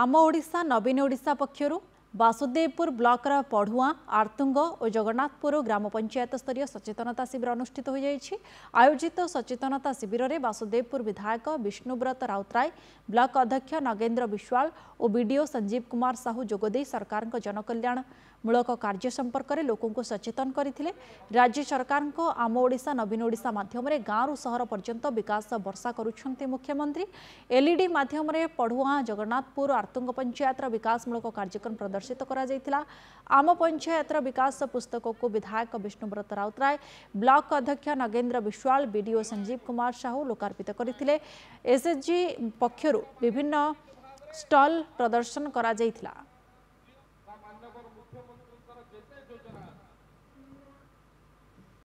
ଆମ ଓଡ଼ିଶା ନବୀନ ଓଡ଼ିଶା ପକ୍ଷରୁ ବାସୁଦେବପୁର ବ୍ଲକର ପଢ଼ୁଆ ଆର୍ତୁଙ୍ଗ ଓ ଜଗନ୍ନାଥପୁର ଗ୍ରାମ ପଞ୍ଚାୟତ ସ୍ତରୀୟ ସଚେତନତା ଶିବିର ଅନୁଷ୍ଠିତ ହୋଇଯାଇଛି ଆୟୋଜିତ ସଚେତନତା ଶିବିରରେ ବାସୁଦେବପୁର ବିଧାୟକ ବିଷ୍ଣୁବ୍ରତ ରାଉତରାୟ ବ୍ଲକ ଅଧ୍ୟକ୍ଷ ନଗେନ୍ଦ୍ର ବିଶ୍ୱାଳ ଓ ବିଡିଓ ସଞ୍ଜୀବ କୁମାର ସାହୁ ଯୋଗଦେଇ ସରକାରଙ୍କ ଜନକଲ୍ୟାଣମୂଳକ କାର୍ଯ୍ୟ ସମ୍ପର୍କରେ ଲୋକଙ୍କୁ ସଚେତନ କରିଥିଲେ ରାଜ୍ୟ ସରକାରଙ୍କ ଆମ ଓଡ଼ିଶା ନବୀନ ଓଡ଼ିଶା ମାଧ୍ୟମରେ ଗାଁରୁ ସହର ପର୍ଯ୍ୟନ୍ତ ବିକାଶ ବର୍ଷା କରୁଛନ୍ତି ମୁଖ୍ୟମନ୍ତ୍ରୀ ଏଲ୍ଇଡି ମାଧ୍ୟମରେ ପଢ଼ୁଆ ଜଗନ୍ନାଥପୁର ଆର୍ତୁଙ୍ଗ ପଞ୍ଚାୟତର ବିକାଶମୂଳକ କାର୍ଯ୍ୟକ୍ରମ ପ୍ରଦର୍ଶନ प्रदर्शित कर आम पंचायतर विकास पुस्तक को विधायक विष्णुव्रत राउतराय ब्लक अध्यक्ष नगेन्द्र विश्वाल विडीओ संजीव कुमार साहू लोकार्पित तो करते एस जी पक्ष विभिन्न स्टल प्रदर्शन करा कर